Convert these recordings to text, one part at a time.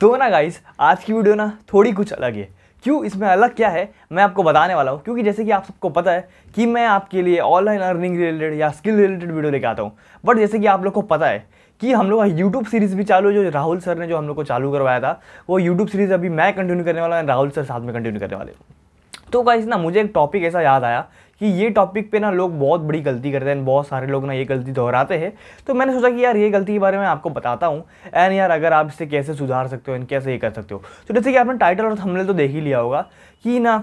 तो ना गाइस आज की वीडियो ना थोड़ी कुछ अलग है क्यों इसमें अलग क्या है मैं आपको बताने वाला हूँ क्योंकि जैसे कि आप सबको पता है कि मैं आपके लिए ऑनलाइन अर्निंग रिलेटेड या स्किल रिलेटेड वीडियो लेके आता हूँ बट जैसे कि आप लोग को पता है कि हम लोग का यूट्यूब सीरीज़ भी चालू जो राहुल सर ने जो हम लोग को चालू करवाया था वो यूट्यूब सीरीज़ अभी मैं कंटिन्यू करने वाला राहुल सर साथ में कंटिन्यू करने वाले तो गाइस ना मुझे एक टॉपिक ऐसा याद आया कि ये टॉपिक पे ना लोग बहुत बड़ी गलती करते हैं बहुत सारे लोग ना ये गलती दोहराते हैं तो मैंने सोचा कि यार ये गलती के बारे में आपको बताता हूँ एंड यार अगर आप इसे कैसे सुधार सकते हो एंड कैसे ये कर सकते हो तो जैसे कि आपने टाइटल और थंबनेल तो देख ही लिया होगा कि ना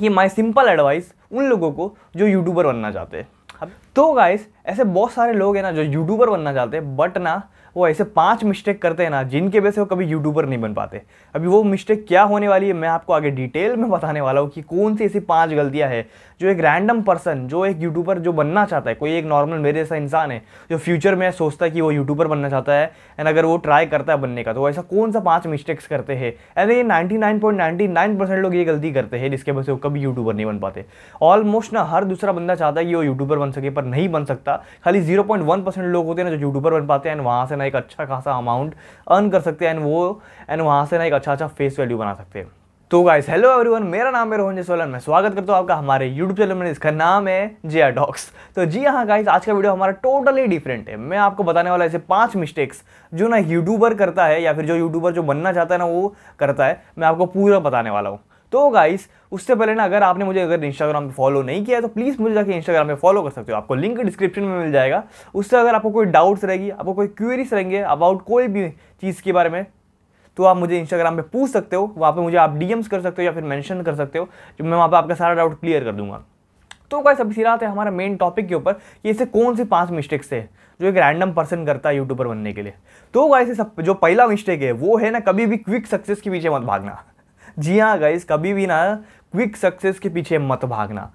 ये माई सिंपल एडवाइस उन लोगों को जो यूट्यूबर बनना चाहते हैं तो गाइस ऐसे बहुत सारे लोग हैं ना जो यूट्यूबर बनना चाहते हैं बट ना वो ऐसे पांच मिस्टेक करते हैं ना जिनके वजह से वो कभी यूट्यूबर नहीं बन पाते अभी वो मिस्टेक क्या होने वाली है मैं आपको आगे डिटेल में बताने वाला हूँ कि कौन सी ऐसी पाँच गलतियाँ हैं जो एक रैंडम पर्सन जो एक यूट्यूबर जो बनना चाहता है कोई एक नॉर्मल मेरे जैसा इंसान है जो फ्यूचर में सोचता है कि वो यूट्यूबर बनना चाहता है एंड अगर वो ट्राई करता है बनने का तो ऐसा कौन सा पाँच मिस्टेक्स करते हैं एंड ये नाइन्टी लोग ये गलती करते हैं जिसके वजह से वो कभी यूट्यूबर नहीं बन पाते ऑलमोस्ट ना हर दूसरा बंदा चाहता है कि वो यूट्यूबर बन सके पर नहीं बन सकता खाली जीरो लोग होते हैं ना जो यूट्यूबर बन पाते हैं वहाँ से ना ना एक अच्छा खासा अमाउंट अर्न कर सकते हैं एंड वो एंड वहाँ से ना एक अच्छा अच्छा फेस वैल्यू बना सकते हैं तो गाइस हेलो एवरीवन मेरा नाम है रोहन जसवालन मैं स्वागत करता हूँ आपका हमारे यूट्यूब चैनल में इसका नाम है जे डॉक्स तो जी हाँ गाइस आज का वीडियो हमारा टोटली डिफरेंट है मैं आपको बताने वाला ऐसे पांच मिस्टेक्स जो ना यूट्यूबर करता है या फिर जो यूट्यूबर जो बनना चाहता है ना वो करता है मैं आपको पूरा बताने वाला हूँ तो गाइस उससे पहले ना अगर आपने मुझे अगर इंस्टाग्राम पे फॉलो नहीं किया तो प्लीज़ मुझे जाके इंस्टाग्राम पे फॉलो कर सकते हो आपको लिंक डिस्क्रिप्शन में मिल जाएगा उससे अगर आपको कोई डाउट्स रहेगी आपको कोई क्वेरीज रहेंगे अबाउट कोई भी चीज़ के बारे में तो आप मुझे इंस्टाग्राम पे पूछ सकते हो वहाँ पे मुझे आप डी कर सकते हो या फिर मैंशन कर सकते हो जो मैं वहाँ पर आपका सारा डाउट क्लियर कर दूंगा तो गाइस अभी सीधा आते हैं हमारे मेन टॉपिक के ऊपर कि इसे कौन से पांच मिस्टेक्स है जो एक रैंडम पर्सन करता है यूट्यूबर बनने के लिए तो गाइस सब जो पहला मिस्टेक है वो है ना कभी भी क्विक सक्सेस के पीछे मत भागना जी हाँ गाइज कभी भी ना क्विक सक्सेस के पीछे मत भागना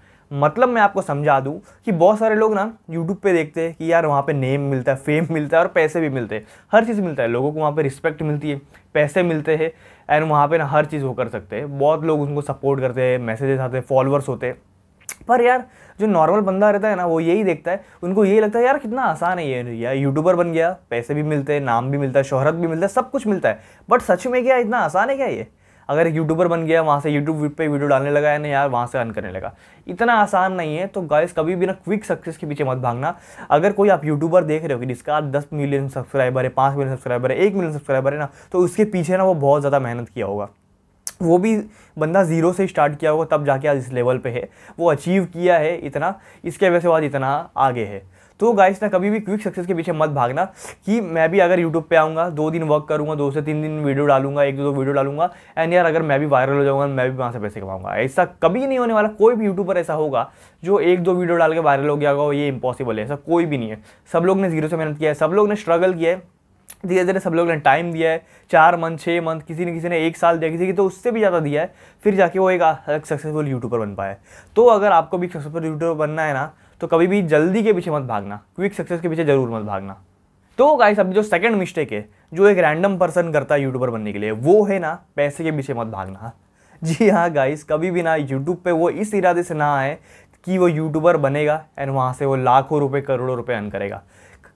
मतलब मैं आपको समझा दूं कि बहुत सारे लोग ना यूट्यूब पे देखते हैं कि यार वहाँ पे नेम मिलता है फेम मिलता है और पैसे भी मिलते हैं हर चीज़ मिलता है लोगों को वहाँ पे रिस्पेक्ट मिलती है पैसे मिलते हैं एंड वहाँ पे ना हर चीज़ वो कर सकते हैं बहुत लोग उनको सपोर्ट करते हैं मैसेजेस आते हैं फॉलोअर्स होते हैं पर यार जो नॉर्मल बंदा रहता है ना वो यही देखता है उनको यही लगता है यार कितना आसान है ये यार यूट्यूबर बन गया पैसे भी मिलते हैं नाम भी मिलता है शोहरत भी मिलता है सब कुछ मिलता है बट सच में क्या इतना आसान है क्या ये अगर एक यूट्यूबर बन गया वहाँ से यूट्यूब पे वीडियो डालने लगा है नहीं यार वहाँ से अर्न करने लगा इतना आसान नहीं है तो गाइस कभी भी ना क्विक सक्सेस के पीछे मत भागना अगर कोई आप यूट्यूबर देख रहे हो कि जिसका आप दस मिलियन सब्सक्राइबर है पाँच मिलियन सब्सक्राइबर है एक मिलियन सब्सक्राइबर है ना तो उसके पीछे ना वो बहुत ज़्यादा मेहनत किया होगा वो भी बंदा ज़ीरो से स्टार्ट किया होगा तब जाके आज इस लेवल पे है वो अचीव किया है इतना इसके वजह से वो आज इतना आगे है तो गाइस ना कभी भी क्विक सक्सेस के पीछे मत भागना कि मैं भी अगर यूट्यूब पे आऊँगा दो दिन वर्क करूँगा दो से तीन दिन वीडियो डालूंगा एक दो दो वीडियो डालूंगा एंड यार अगर मैं भी वायरल हो जाऊँगा मैं भी वहाँ से पैसे कमाऊंगा ऐसा कभी नहीं होने वाला कोई भी यूट्यूबर ऐसा होगा जो एक दो वीडियो डाल के वायरल हो गया होगा ये इम्पॉसिबल है ऐसा कोई भी नहीं है सब लोग ने जीरो से मेहनत किया है सब लोग ने स्ट्रगल किया है धीरे धीरे सब लोग ने टाइम दिया है चार मंथ छः मंथ किसी ने किसी ने एक साल दिया किसी की तो उससे भी ज़्यादा दिया है फिर जाके वो एक सक्सेसफुल यूट्यूबर बन पाए तो अगर आपको भी सक्सेसफुल यूट्यूबर बनना है ना तो कभी भी जल्दी के पीछे मत भागना क्विक सक्सेस के पीछे जरूर मत भागना तो गाइस अब जो सेकंड मिस्टेक है जो एक रैंडम पर्सन करता है यूट्यूबर बनने के लिए वो है ना पैसे के पीछे मत भागना जी हाँ गाइस कभी भी ना यूट्यूब पे वो इस इरादे से ना आए कि वो यूट्यूबर बनेगा एंड वहाँ से वो लाखों रुपए करोड़ों रुपए अर्न करेगा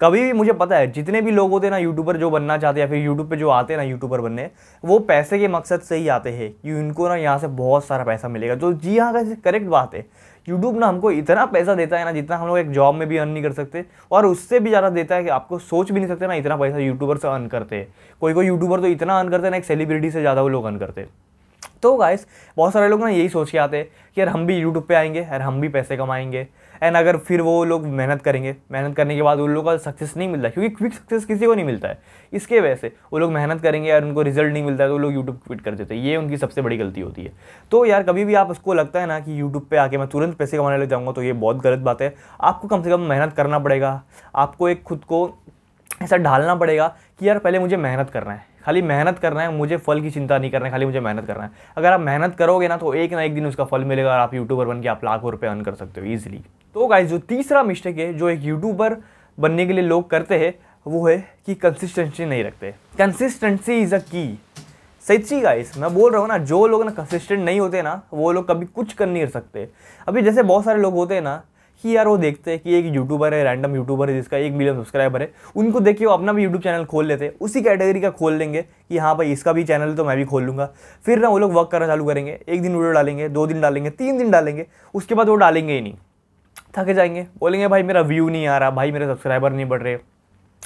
कभी भी मुझे पता है जितने भी लोग होते हैं ना यूट्यूबर जो बनना चाहते हैं या फिर यूट्यूब पे जो आते हैं ना यूट्यूबर बनने वो पैसे के मकसद से ही आते हैं कि उनको ना यहाँ से बहुत सारा पैसा मिलेगा जो तो जी हाँ गाइस करेक्ट बात है यूट्यूब ना हमको इतना पैसा देता है ना जितना हम लोग एक जॉब में भी अर्न नहीं कर सकते और उससे भी ज़्यादा देता है कि आपको सोच भी नहीं सकते ना इतना पैसा यूट्यूबर से अर्न करते हैं कोई कोई यूट्यूबर तो इतना अर्न करते हैं ना एक सेलिब्रिटी से ज़्यादा वो लोग अर्न करते हैं तो गाइस बहुत सारे लोग ना यही सोच के आते हैं कि यार हम भी यूट्यूब पे आएंगे यार हम भी पैसे कमाएंगे एंड अगर फिर वो लोग मेहनत करेंगे मेहनत करने के बाद उन लोगों का सक्सेस नहीं मिलता क्योंकि क्विक सक्सेस किसी को नहीं मिलता है इसके वजह से वो लोग मेहनत करेंगे यार उनको रिजल्ट नहीं मिलता है तो वो लोग यूट्यूब क्विट कर देते हैं ये उनकी सबसे बड़ी गलती होती है तो यार कभी भी आप उसको लगता है ना कि यूट्यूब पर आके मैं तुरंत पैसे कमाने लग जाऊँगा तो ये बहुत गलत बात है आपको कम से कम मेहनत करना पड़ेगा आपको एक खुद को ऐसा ढालना पड़ेगा कि यार पहले मुझे मेहनत करना है खाली मेहनत करना है मुझे फल की चिंता नहीं करना है खाली मुझे मेहनत करना है अगर आप मेहनत करोगे ना तो एक ना एक दिन उसका फल मिलेगा और आप यूट्यूबर बन के आप लाखों रुपये अर्न कर सकते हो ईजिली तो गाइज जो तीसरा मिस्टेक है जो एक यूट्यूबर बनने के लिए लोग करते हैं वो है कि कंसिस्टेंसी नहीं रखते कंसिस्टेंसी इज़ अ की सच्ची गाइस मैं बोल रहा हूँ ना जो लोग ना कंसिस्टेंट नहीं होते ना वो लोग कभी कुछ कर नहीं कर सकते अभी जैसे बहुत सारे लोग होते हैं ना कि यार वो देखते हैं कि एक यूट्यूबर है रैंडम यूट्यूबर है जिसका एक मिलियन सब्सक्राइबर है उनको देख के वो अपना भी यूट्यूब चैनल खोल लेते हैं उसी कैटेगरी का खोल लेंगे कि हाँ भाई इसका भी चैनल है तो मैं भी खोल लूँगा फिर ना वो लोग वर्क करना चालू करेंगे एक दिन वीडियो डालेंगे दो दिन डालेंगे तीन दिन डालेंगे उसके बाद वो डालेंगे ही नहीं थके जाएंगे बोलेंगे भाई मेरा व्यू नहीं आ रहा भाई मेरे सब्सक्राइबर नहीं बढ़ रहे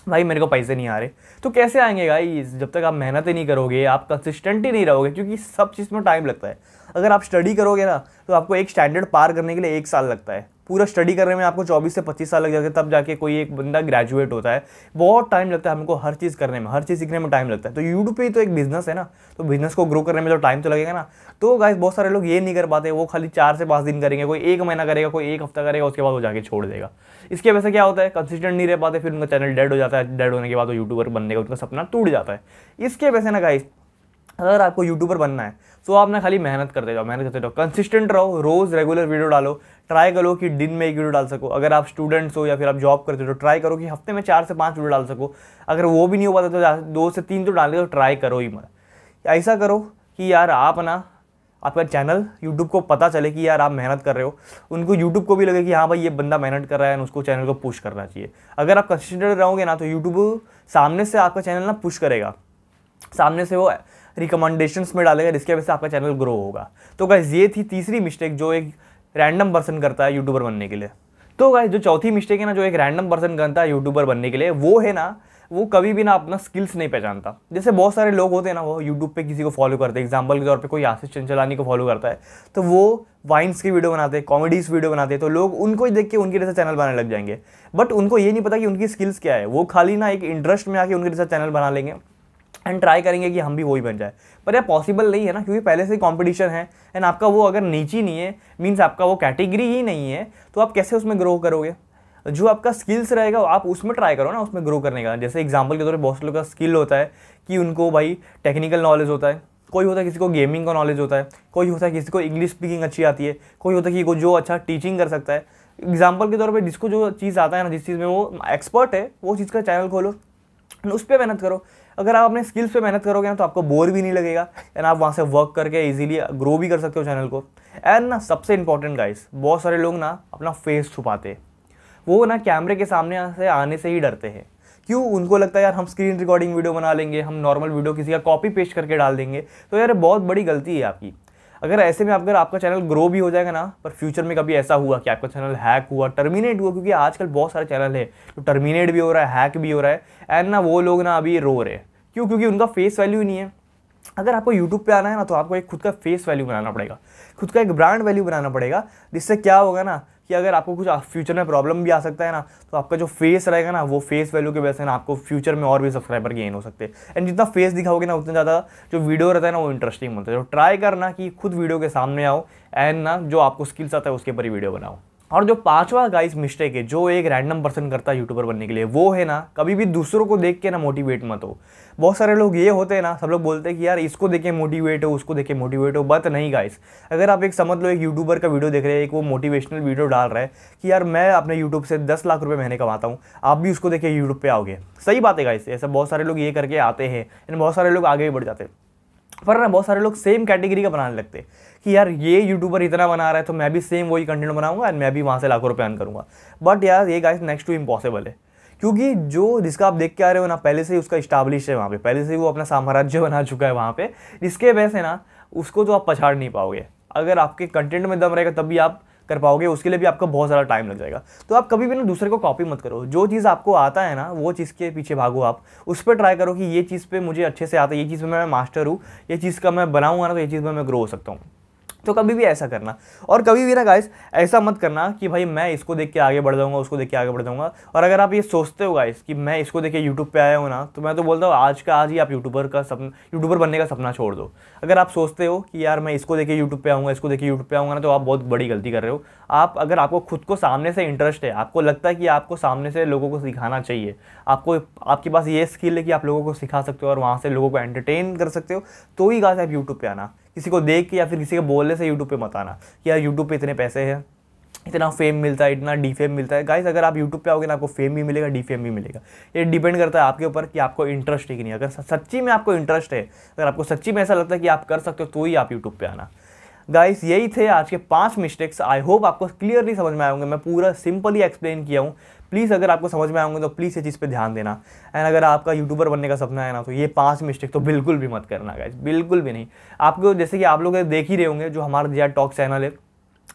भाई मेरे को पैसे नहीं आ रहे तो कैसे आएंगे भाई जब तक आप मेहनत ही नहीं करोगे आप कंसिस्टेंट ही नहीं रहोगे क्योंकि सब चीज़ में टाइम लगता है अगर आप स्टडी करोगे ना तो आपको एक स्टैंडर्ड पार करने के लिए एक साल लगता है पूरा स्टडी करने में आपको 24 से 25 साल लग जाते हैं तब जाके कोई एक बंदा ग्रेजुएट होता है बहुत टाइम लगता है हमको हर चीज़ करने में हर चीज़ सीखने में टाइम लगता है तो यूट्यूब पे तो एक बिजनेस है ना तो बिजनेस को ग्रो करने में तो टाइम तो लगेगा ना तो गाइस बहुत सारे लोग ये नहीं कर पाते वो खाली चार से पाँच दिन करेंगे कोई एक महीना करेगा कोई एक हफ्ता करेगा उसके बाद वो जाके छोड़ देगा इसके वजह से क्या होता है कंसिस्टेंट नहीं रह पाते फिर उनका चैनल डेड हो जाता है डेड होने के बाद वो यूट्यूबर बनने का उनका सपना टूट जाता है इसके वजह से ना गाइस अगर आपको यूट्यूबर बनना है तो आप ना खाली मेहनत करते जाओ मेहनत करते जाओ कंसिस्टेंट रहो रोज़ रेगुलर वीडियो डालो ट्राई करो कि दिन में एक वीडियो डाल सको अगर आप स्टूडेंट्स हो या फिर आप जॉब करते हो तो ट्राई करो कि हफ्ते में चार से पाँच वीडियो डाल सको अगर वो भी नहीं हो पाता तो दो से तीन तो डाल दे तो ट्राई करो ही मत ऐसा करो कि यार आप ना आपका चैनल यूट्यूब को पता चले कि यार आप मेहनत कर रहे हो उनको यूट्यूब को भी लगे कि हाँ भाई ये बंदा मेहनत कर रहा है उसको चैनल को पुश करना चाहिए अगर आप कंसिस्टेंट रहोगे ना तो यूट्यूब सामने से आपका चैनल ना पुश करेगा सामने से वो रिकमेंडेशन में डालेगा जिसकी वजह से आपका चैनल ग्रो होगा तो गाइज ये थी तीसरी मिस्टेक जो एक रैंडम पर्सन करता है यूट्यूबर बनने के लिए तो गाइज जो चौथी मिस्टेक है ना जो एक रैंडम पर्सन करता है यूट्यूबर बनने के लिए वो है ना वो कभी भी ना अपना स्किल्स नहीं पहचानता जैसे बहुत सारे लोग होते हैं ना वो यूट्यूब पे किसी को फॉलो करते हैं एग्जाम्पल के तौर पे कोई आशीष चंचलानी को फॉलो करता है तो वो वाइन्स की वीडियो बनाते हैं कॉमेडीज वीडियो बनाते हैं तो लोग उनको ही देख के उनके जैसा चैनल बनाने लग जाएंगे बट उनको ये नहीं पता कि उनकी स्किल्स क्या है वो खाली ना एक इंटरेस्ट में आके उनके जैसा चैनल बना लेंगे एंड ट्राई करेंगे कि हम भी वही बन जाए पर यह पॉसिबल नहीं है ना क्योंकि पहले से कंपटीशन है एंड आपका वो अगर नीची नहीं है मींस आपका वो कैटेगरी ही नहीं है तो आप कैसे उसमें ग्रो करोगे जो आपका स्किल्स रहेगा आप उसमें ट्राई करो ना उसमें ग्रो करने का जैसे एग्जाम्पल के तौर पर बहुत लोग का स्किल होता है कि उनको भाई टेक्निकल नॉलेज होता है कोई होता है किसी को गेमिंग का नॉलेज होता है कोई होता है किसी को इंग्लिश स्पीकिंग अच्छी आती है कोई होता है कि को जो अच्छा टीचिंग कर सकता है एग्जाम्पल के तौर पर जिसको जो चीज़ आता है ना जिस चीज़ में वो एक्सपर्ट है वो चीज़ का चैनल खोलो उस पर मेहनत करो अगर आप अपने स्किल्स पे मेहनत करोगे ना तो आपको बोर भी नहीं लगेगा एंड आप वहाँ से वर्क करके इजीली ग्रो भी कर सकते हो चैनल को एंड ना सबसे इंपॉर्टेंट गाइस बहुत सारे लोग ना अपना फेस छुपाते वो ना कैमरे के सामने से आने से ही डरते हैं क्यों उनको लगता है यार हम स्क्रीन रिकॉर्डिंग वीडियो बना लेंगे हम नॉर्मल वीडियो किसी का कॉपी पेस्ट करके डाल देंगे तो यार बहुत बड़ी गलती है आपकी अगर ऐसे में अगर आपका चैनल ग्रो भी हो जाएगा ना पर फ्यूचर में कभी ऐसा हुआ कि आपका चैनल हैक हुआ टर्मिनेट हुआ क्योंकि आजकल बहुत सारे चैनल है तो टर्मिनेट भी हो रहा है हैक भी हो रहा है एंड ना वो लोग ना अभी रो रहे क्यों क्योंकि उनका फेस वैल्यू ही नहीं है अगर आपको यूट्यूब पे आना है ना तो आपको एक खुद का फेस वैल्यू बनाना पड़ेगा खुद का एक ब्रांड वैल्यू बनाना पड़ेगा जिससे क्या होगा ना कि अगर आपको कुछ फ्यूचर में प्रॉब्लम भी आ सकता है ना तो आपका जो फेस रहेगा ना वो फेस वैल्यू की वजह से ना आपको फ्यूचर में और भी सब्सक्राइबर गेन हो सकते हैं एंड जितना फेस दिखाओगे ना उतना ज़्यादा जो वीडियो रहता है ना वो इंटरेस्टिंग बनता है तो ट्राई करना कि खुद वीडियो के सामने आओ एंड ना जो आपको स्किल्स आता है उसके ऊपर ही वीडियो बनाओ और जो पांचवा गाइस मिस्टेक है जो एक रैंडम पर्सन करता है यूट्यूबर बनने के लिए वो है ना कभी भी दूसरों को देख के ना मोटिवेट मत हो बहुत सारे लोग ये होते हैं ना सब लोग बोलते हैं कि यार इसको देखे मोटिवेट हो उसको देखे मोटिवेट हो बट नहीं गाइस अगर आप एक समझ लो एक यूट्यूबर का वीडियो देख रहे हैं एक वो मोटिवेशनल वीडियो डाल रहा है कि यार मैं अपने यूट्यूब से दस लाख रुपये महीने कमाता हूँ आप भी उसको देखे यूट्यूब पर आओगे सही बात है गाइस ऐसा बहुत सारे लोग ये करके आते हैं एंड बहुत सारे लोग आगे भी बढ़ जाते हैं पर ना बहुत सारे लोग सेम कैटेगरी का बनाने लगते हैं कि यार ये यूट्यूबर इतना बना रहा है तो मैं भी सेम वही कंटेंट बनाऊंगा एंड मैं भी वहाँ से लाखों रुपये अन करूँगा बट यार ये गाइस नेक्स्ट टू इम्पॉसिबल है क्योंकि जो जिसका आप देख के आ रहे हो ना पहले से ही उसका इस्टाब्लिश है वहाँ पे पहले से ही वो अपना साम्राज्य बना चुका है वहाँ पे जिसके वजह से ना उसको तो आप पछाड़ नहीं पाओगे अगर आपके कंटेंट में दम रहेगा तब भी आप कर पाओगे उसके लिए भी आपको बहुत सारा टाइम लग जाएगा तो आप कभी भी ना दूसरे को कॉपी मत करो जो चीज़ आपको आता है ना वो चीज़ के पीछे भागो आप उस पर ट्राई करो कि ये चीज़ पर मुझे अच्छे से आता है ये चीज़ पर मैं मास्टर हूँ ये चीज़ का मैं बनाऊँगा ना तो ये चीज़ पर मैं ग्रो हो सकता हूँ तो कभी भी ऐसा करना और कभी भी ना गाइस ऐसा मत करना कि भाई मैं इसको देख के आगे बढ़ जाऊंगा उसको देख के आगे बढ़ जाऊंगा और अगर आप ये सोचते हो गाइस कि मैं इसको देख के यूट्यूब पे आया हूँ ना तो मैं तो बोलता हूँ आज का आज ही आप यूट्यूबर का सपना यूट्यूबर बनने का सपना छोड़ दो अगर आप सोचते हो कि यार मैं इसको देखिए यूट्यूब पर आऊँगा इसको देखिए यूट्यूब पर आऊँगा ना तो आप बहुत बड़ी गलती कर रहे हो आप अगर आपको खुद को सामने से इंटरेस्ट है आपको लगता है कि आपको सामने से लोगों को सिखाना चाहिए आपको आपके पास ये स्किल है कि आप लोगों को सिखा सकते हो और वहाँ से लोगों को एंटरटेन कर सकते हो तो ही से आप यूट्यूब पर आना किसी को देख के या फिर किसी के बोलने से यूट्यूब पर मत आना कि यार यूट्यूब पर इतने पैसे हैं इतना फेम मिलता है इतना डी फेम मिलता है गाइस अगर आप यूट्यूब पे आओगे ना आपको फेम भी मिलेगा डी फेम भी मिलेगा ये डिपेंड करता है आपके ऊपर कि आपको इंटरेस्ट है कि नहीं अगर सच्ची में आपको इंटरेस्ट है अगर आपको सच्ची में ऐसा लगता है कि आप कर सकते हो तो ही आप यूट्यूब पे आना गाइस यही थे आज के पांच मिस्टेक्स आई होप आपको क्लियरली समझ में आएंगे मैं पूरा सिंपली एक्सप्लेन किया हूँ प्लीज़ अगर आपको समझ में आएंगे तो प्लीज़ ये चीज़ पे ध्यान देना एंड अगर आपका यूट्यूबर बनने का सपना है ना तो ये पांच मिस्टेक तो बिल्कुल भी मत करना गाइज बिल्कुल भी नहीं आपको जैसे कि आप लोग देख ही रहे होंगे जो हमारा दिया टॉक चैनल है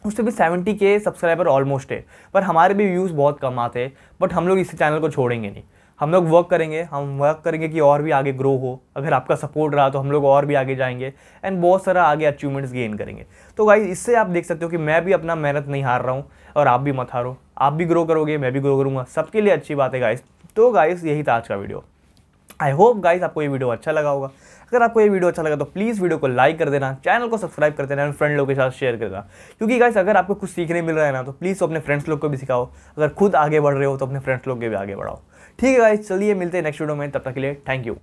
उससे भी सेवेंटी के सब्सक्राइबर ऑलमोस्ट है पर हमारे भी व्यूज़ बहुत कम आते हैं बट हम लोग इस चैनल को छोड़ेंगे नहीं हम लोग वर्क करेंगे हम वर्क करेंगे कि और भी आगे ग्रो हो अगर आपका सपोर्ट रहा तो हम लोग और भी आगे जाएंगे एंड बहुत सारा आगे अचीवमेंट्स गेन करेंगे तो गाइज इससे आप देख सकते हो कि मैं भी अपना मेहनत नहीं हार रहा हूँ और आप भी मत हारो आप भी ग्रो करोगे मैं भी ग्रो करूँगा सबके लिए अच्छी बात है गाइज तो गाइज यही था आज का वीडियो आई होप गाइस आपको ये वीडियो अच्छा लगा होगा अगर आपको ये वीडियो अच्छा लगा तो प्लीज़ वीडियो को लाइक कर देना चैनल को सब्सक्राइब कर देना फ्रेंड लोग के साथ शेयर कर देना क्योंकि गाइस अगर आपको कुछ सीखने मिल रहा है ना तो प्लीज़ अपने फ्रेंड्स लोग को भी सिखाओ अगर खुद आगे बढ़ रहे हो तो अपने फ्रेंड्स लोग के भी आगे बढ़ाओ ठीक है गाइस चलिए मिलते हैं नेक्स्ट वीडियो में तब तक के लिए थैंक यू